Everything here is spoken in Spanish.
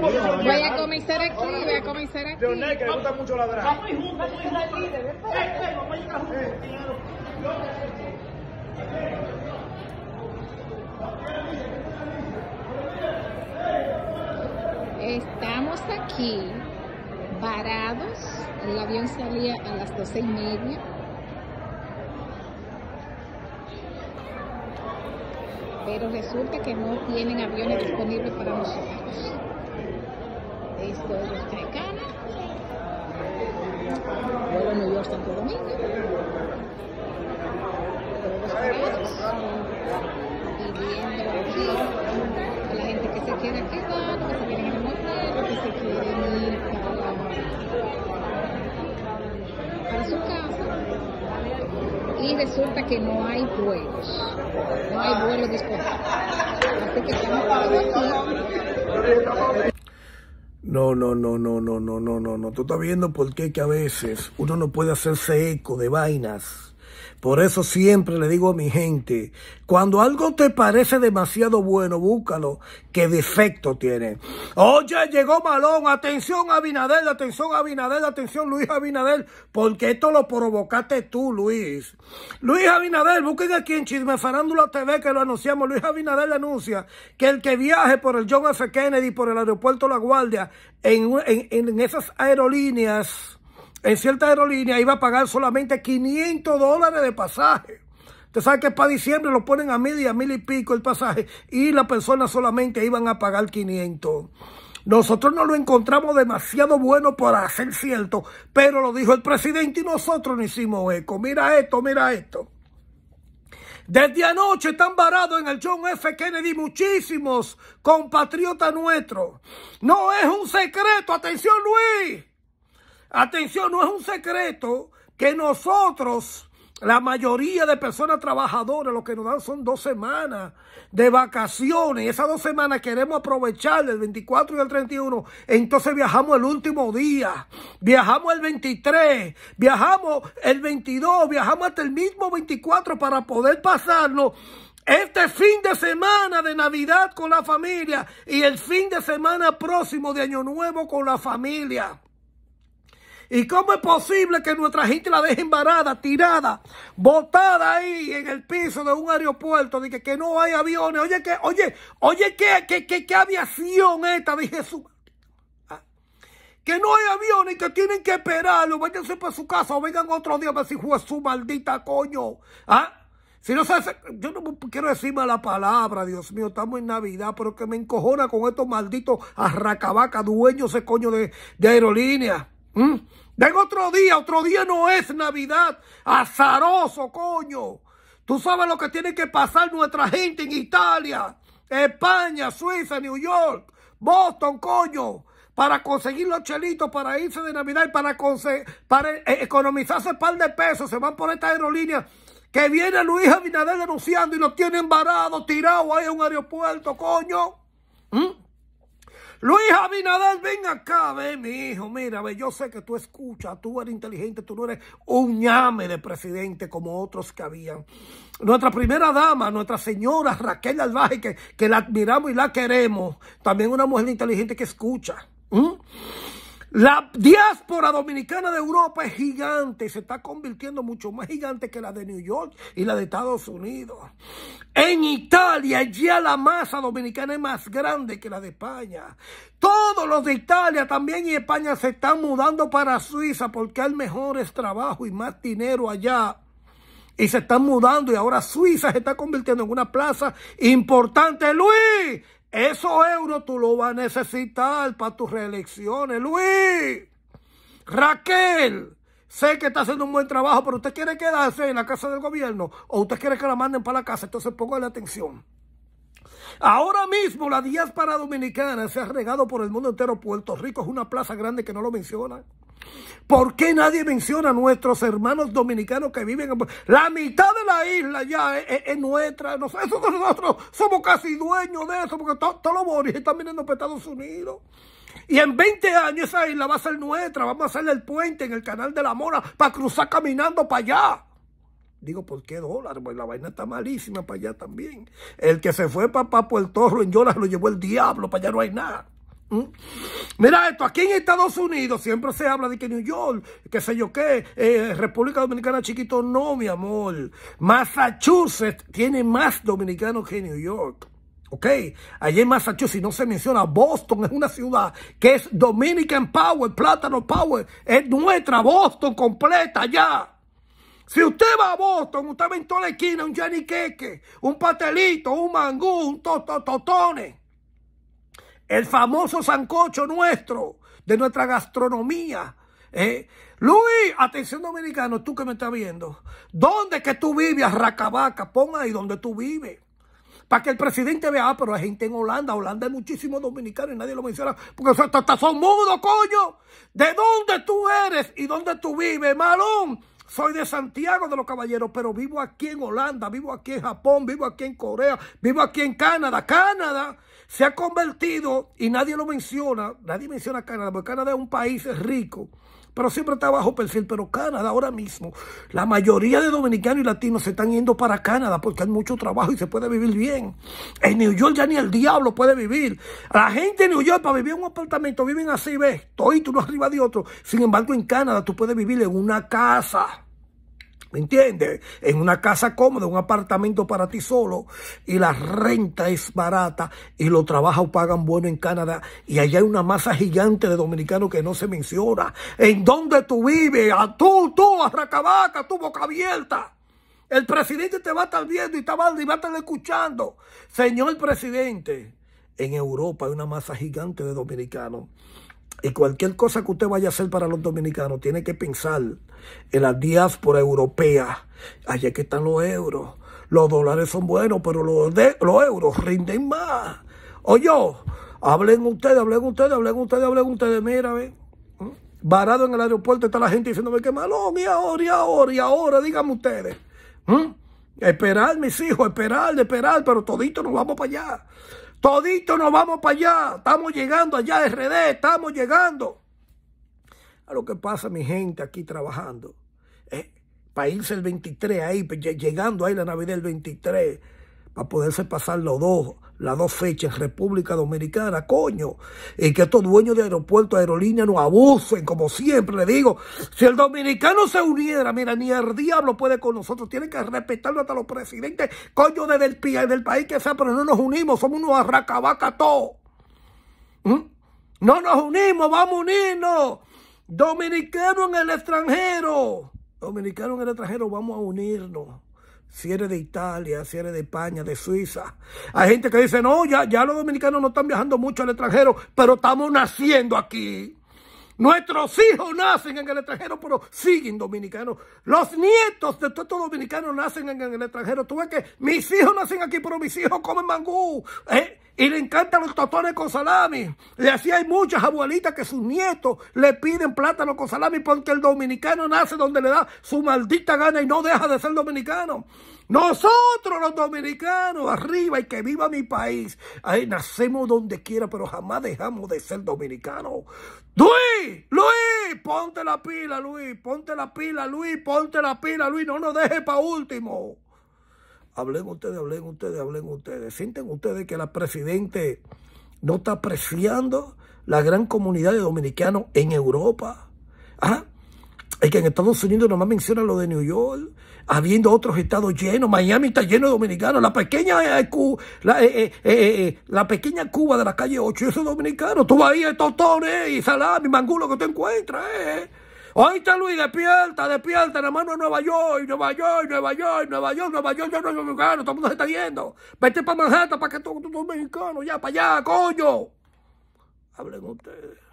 Voy a comenzar aquí, voy a comenzar aquí. que le gusta mucho ladrar. Estamos aquí parados. El avión salía a las doce y media. Pero resulta que no tienen aviones disponibles para nosotros disco de Trecana. Luego me dio a Santo Domingo. Luego los y viendo aquí a la gente que se quiere quedar, que se quieren enamorar, que se quieren ir para, para su casa y resulta que no hay vuelos, no hay vuelos disponibles. Así que estamos parados aquí. No, no, no, no, no, no, no, no, no. Tú estás viendo por qué que a veces uno no puede hacerse eco de vainas por eso siempre le digo a mi gente, cuando algo te parece demasiado bueno, búscalo, que defecto tiene. Oye, llegó Malón, atención Abinader, atención Abinader, atención Luis Abinader, porque esto lo provocaste tú, Luis. Luis Abinader, busquen aquí en Chisme Farándula TV que lo anunciamos. Luis Abinader anuncia que el que viaje por el John F. Kennedy, por el aeropuerto La Guardia, en esas aerolíneas en cierta aerolínea iba a pagar solamente 500 dólares de pasaje. Usted sabe que para diciembre lo ponen a media, mil y pico el pasaje y la persona solamente iban a pagar 500. Nosotros no lo encontramos demasiado bueno para hacer cierto, pero lo dijo el presidente y nosotros no hicimos eco. Mira esto, mira esto. Desde anoche están varados en el John F. Kennedy muchísimos compatriotas nuestros. No es un secreto, atención Luis. Atención, no es un secreto que nosotros, la mayoría de personas trabajadoras, lo que nos dan son dos semanas de vacaciones. Esas dos semanas queremos aprovechar el 24 y el 31. Entonces viajamos el último día. Viajamos el 23. Viajamos el 22. Viajamos hasta el mismo 24 para poder pasarnos este fin de semana de Navidad con la familia y el fin de semana próximo de Año Nuevo con la familia. ¿Y cómo es posible que nuestra gente la dejen varada, tirada, botada ahí en el piso de un aeropuerto? De que, que no hay aviones. Oye, que, oye, oye, que, qué, aviación esta, dije Jesús? Ah, que no hay aviones que tienen que esperarlo. Váyanse para su casa o vengan otro día a ver si fue su maldita coño. ¿Ah? Si no se yo no quiero decirme la palabra, Dios mío, estamos en Navidad, pero que me encojona con estos malditos arracabacas, dueños ese coño de, de aerolíneas. Mm. otro día, otro día no es Navidad. Azaroso, coño. Tú sabes lo que tiene que pasar nuestra gente en Italia, España, Suiza, New York, Boston, coño. Para conseguir los chelitos, para irse de Navidad y para, para e-, e-, economizarse un par de pesos. Se van por esta aerolínea que viene Luis Abinader denunciando y lo tienen varado, tirado ahí en un aeropuerto, coño. Luis Abinader, ven acá, ve, mi hijo, mira, ve, yo sé que tú escuchas, tú eres inteligente, tú no eres un ñame de presidente como otros que habían. Nuestra primera dama, nuestra señora Raquel Albaje, que, la admiramos y la queremos, también una mujer inteligente que escucha. La diáspora dominicana de Europa es gigante, se está convirtiendo mucho más gigante que la de New York y la de Estados Unidos. En Italia ya la masa dominicana es más grande que la de España. Todos los de Italia también y España se están mudando para Suiza porque hay mejores trabajos y más dinero allá. Y se están mudando y ahora Suiza se está convirtiendo en una plaza importante. Luis, esos euros tú lo vas a necesitar para tus reelecciones, Luis. Raquel, sé que está haciendo un buen trabajo, pero usted quiere quedarse en la casa del gobierno o usted quiere que la manden para la casa, entonces la atención. Ahora mismo la diáspora dominicana se ha regado por el mundo entero. Puerto Rico es una plaza grande que no lo menciona. ¿Por qué nadie menciona a nuestros hermanos dominicanos que viven en... La mitad de la isla ya es, nuestra. Nosotros, somos casi dueños de eso porque todos los boris están viniendo para Estados Unidos. Y en 20 años esa isla va a ser nuestra. Vamos a hacer el puente en el canal de la Mora para cruzar caminando para allá. Digo, ¿por qué dólar? Pues la vaina está malísima para allá también. El que se fue para, Papo Puerto Rico en Yola lo llevó el diablo, para allá no hay nada. Mira esto, aquí en Estados Unidos siempre se habla de que New York, qué sé yo qué, eh, República Dominicana chiquito, no, mi amor. Massachusetts tiene más dominicanos que New York. ¿Ok? Allí en Massachusetts no se menciona Boston, es una ciudad que es Dominican Power, Plátano Power, es nuestra Boston completa ya. Si usted va a Boston, usted ve en toda la esquina un Jenny un pastelito, un mangú, un Totone el famoso sancocho nuestro, de nuestra gastronomía. Eh, Luis, atención dominicano, tú que me estás viendo. ¿Dónde que tú vives, Racabaca? Pon ahí donde tú vives. Para que el presidente vea, ah, pero la gente en Holanda, Holanda hay muchísimos dominicanos y nadie lo menciona, porque hasta son mudos, coño. ¿De dónde tú eres y dónde tú vives, malón? Soy de Santiago de los Caballeros, pero vivo aquí en Holanda, vivo aquí en Japón, vivo aquí en Corea, vivo aquí en Canadá. Canadá se ha convertido, y nadie lo menciona, nadie menciona Canadá, porque Canadá es un país rico pero siempre está bajo perfil. Pero Canadá ahora mismo, la mayoría de dominicanos y latinos se están yendo para Canadá porque hay mucho trabajo y se puede vivir bien. En New York ya ni el diablo puede vivir. La gente en New York para vivir en un apartamento viven así, ves, todo tú uno arriba de otro. Sin embargo, en Canadá tú puedes vivir en una casa. ¿Me entiendes? En una casa cómoda, un apartamento para ti solo y la renta es barata y los trabajos pagan bueno en Canadá y allá hay una masa gigante de dominicanos que no se menciona. ¿En dónde tú vives? A tú, tú, a Racabaca, tu boca abierta. El presidente te va a estar viendo y, está mal y va a estar escuchando. Señor presidente, en Europa hay una masa gigante de dominicanos y cualquier cosa que usted vaya a hacer para los dominicanos, tiene que pensar en la diáspora europea. Allá que están los euros. Los dólares son buenos, pero los, los euros rinden más. Oye, hablen ustedes, hablen ustedes, hablen ustedes, hablen ustedes. Mira, ve. ¿Mm? Varado en el aeropuerto está la gente diciéndome qué malo, y ahora, y ahora, y ahora, díganme ustedes. ¿Mm? Esperar, mis hijos, esperar, esperar, pero todito nos vamos para allá. Todito nos vamos para allá. Estamos llegando allá, de RD. Estamos llegando. A ah, lo que pasa, mi gente aquí trabajando. Eh, para irse el 23 ahí, pues, llegando ahí la Navidad del 23 para poderse pasar los dos, las dos fechas República Dominicana, coño. Y que estos dueños de aeropuertos, aerolíneas, no abusen, como siempre le digo. Si el dominicano se uniera, mira, ni el diablo puede con nosotros. Tienen que respetarlo hasta los presidentes, coño, desde el del país que sea, pero no nos unimos, somos unos arracabacas todos. ¿Mm? No nos unimos, vamos a unirnos. Dominicano en el extranjero. Dominicano en el extranjero, vamos a unirnos si eres de Italia, si eres de España, de Suiza. Hay gente que dice, no, ya, ya los dominicanos no están viajando mucho al extranjero, pero estamos naciendo aquí. Nuestros hijos nacen en el extranjero, pero siguen dominicanos. Los nietos de todos estos dominicanos nacen en el extranjero. Tú ves que mis hijos nacen aquí, pero mis hijos comen mangú. ¿eh? Y le encantan los tostones con salami. Y así hay muchas abuelitas que sus nietos le piden plátano con salami porque el dominicano nace donde le da su maldita gana y no deja de ser dominicano. Nosotros los dominicanos, arriba y que viva mi país. Ahí nacemos donde quiera, pero jamás dejamos de ser dominicanos. Luis, Luis, ponte la pila, Luis, ponte la pila, Luis, ponte la pila, Luis, no nos deje para último hablen ustedes, hablen ustedes, hablen ustedes. Sienten ustedes que la presidente no está apreciando la gran comunidad de dominicanos en Europa. ¿Ah? Es que en Estados Unidos nomás menciona lo de New York, habiendo otros estados llenos. Miami está lleno de dominicanos. La pequeña, eh, eh, Cuba, eh, la, pequeña Cuba de la calle 8, es dominicano. Tú vas ahí, torres y salami, mangulo que te encuentras. Ahí está Luis, despierta, despierta, hermano, a Nueva York, Nueva York, Nueva York, Nueva York, Nueva York, Nueva York, Nueva York, todo el mundo se está yendo. Vete para Manhattan para que todos los mexicanos, ya para allá, coño. Hablen ustedes.